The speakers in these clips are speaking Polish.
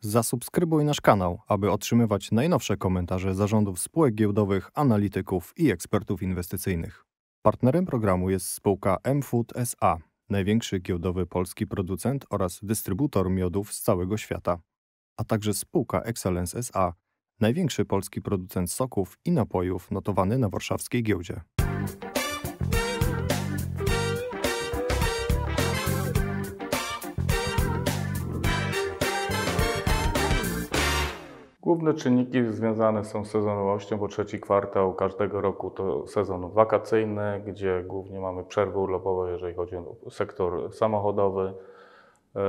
Zasubskrybuj nasz kanał, aby otrzymywać najnowsze komentarze zarządów spółek giełdowych, analityków i ekspertów inwestycyjnych. Partnerem programu jest spółka MFood SA, największy giełdowy polski producent oraz dystrybutor miodów z całego świata, a także spółka Excellence SA, największy polski producent soków i napojów notowany na warszawskiej giełdzie. Główne czynniki związane są z sezonowością, bo trzeci kwartał każdego roku to sezon wakacyjny, gdzie głównie mamy przerwy urlopowe, jeżeli chodzi o sektor samochodowy. E,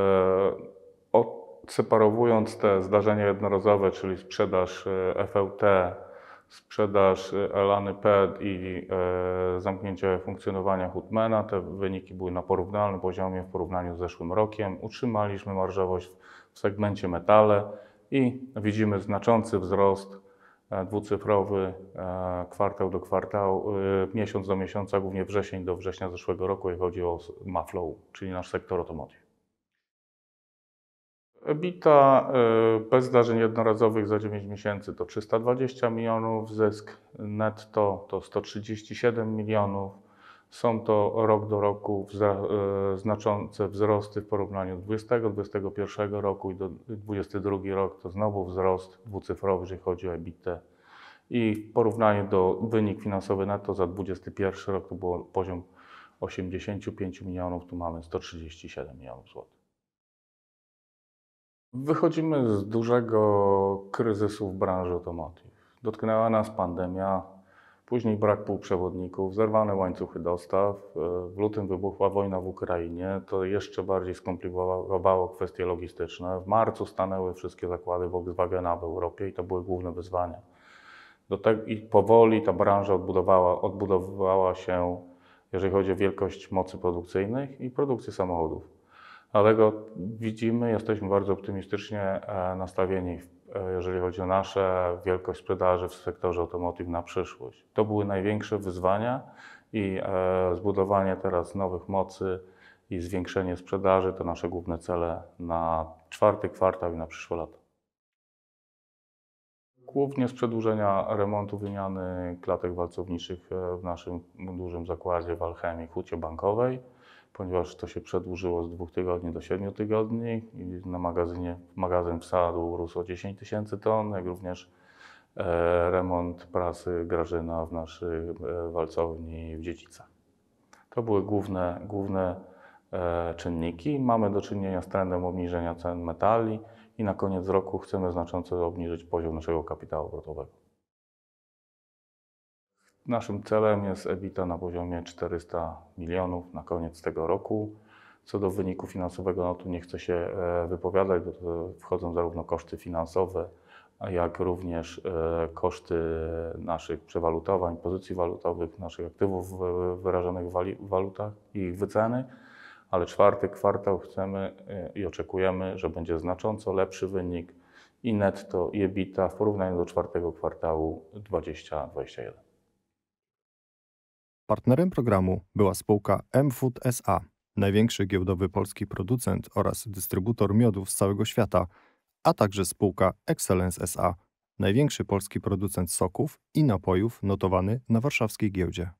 odseparowując te zdarzenia jednorazowe, czyli sprzedaż e, FLT, sprzedaż e, Elany PED i zamknięcie funkcjonowania Hutmana, te wyniki były na porównalnym poziomie w porównaniu z zeszłym rokiem. Utrzymaliśmy marżowość w segmencie metale i widzimy znaczący wzrost e, dwucyfrowy e, kwartał do kwartału, e, miesiąc do miesiąca, głównie wrzesień do września zeszłego roku, jeśli chodzi o Maflow, czyli nasz sektor automotive. Ebita bez zdarzeń jednorazowych za 9 miesięcy to 320 milionów, zysk netto to 137 milionów, są to rok do roku e, znaczące wzrosty w porównaniu do 2021 roku i do 2022 rok to znowu wzrost dwucyfrowy, jeżeli chodzi o EBITDA. I w porównaniu do wynik finansowy netto za 2021 rok to był poziom 85 milionów, tu mamy 137 milionów złotych. Wychodzimy z dużego kryzysu w branży automotive. Dotknęła nas pandemia, Później brak półprzewodników, zerwane łańcuchy dostaw. E, w lutym wybuchła wojna w Ukrainie. To jeszcze bardziej skomplikowało kwestie logistyczne. W marcu stanęły wszystkie zakłady Volkswagena w Europie i to były główne wyzwania. Do tego, I powoli ta branża odbudowała, odbudowała się, jeżeli chodzi o wielkość mocy produkcyjnych i produkcję samochodów. Dlatego widzimy, jesteśmy bardzo optymistycznie e, nastawieni E, jeżeli chodzi o nasze wielkość sprzedaży w sektorze automotive na przyszłość. To były największe wyzwania i e, zbudowanie teraz nowych mocy i zwiększenie sprzedaży to nasze główne cele na czwarty kwartał i na przyszłe lata. Głównie z przedłużenia remontu wymiany klatek walcowniczych e, w naszym dużym zakładzie w Alchemii Hucie Bankowej ponieważ to się przedłużyło z dwóch tygodni do siedmiu tygodni i na magazynie, magazyn wsadu rósł o 10 tysięcy ton, jak również e, remont prasy Grażyna w naszej e, walcowni w Dziedzicach. To były główne, główne e, czynniki. Mamy do czynienia z trendem obniżenia cen metali i na koniec roku chcemy znacząco obniżyć poziom naszego kapitału obrotowego. Naszym celem jest EBITDA na poziomie 400 milionów na koniec tego roku. Co do wyniku finansowego, no tu nie chcę się e, wypowiadać, bo wchodzą zarówno koszty finansowe, jak również e, koszty naszych przewalutowań, pozycji walutowych, naszych aktywów wyrażonych w walutach i ich wyceny. Ale czwarty kwartał chcemy e, i oczekujemy, że będzie znacząco lepszy wynik i netto i EBITDA w porównaniu do czwartego kwartału 2021. Partnerem programu była spółka M Food SA, największy giełdowy polski producent oraz dystrybutor miodów z całego świata, a także spółka Excellence SA, największy polski producent soków i napojów notowany na warszawskiej giełdzie.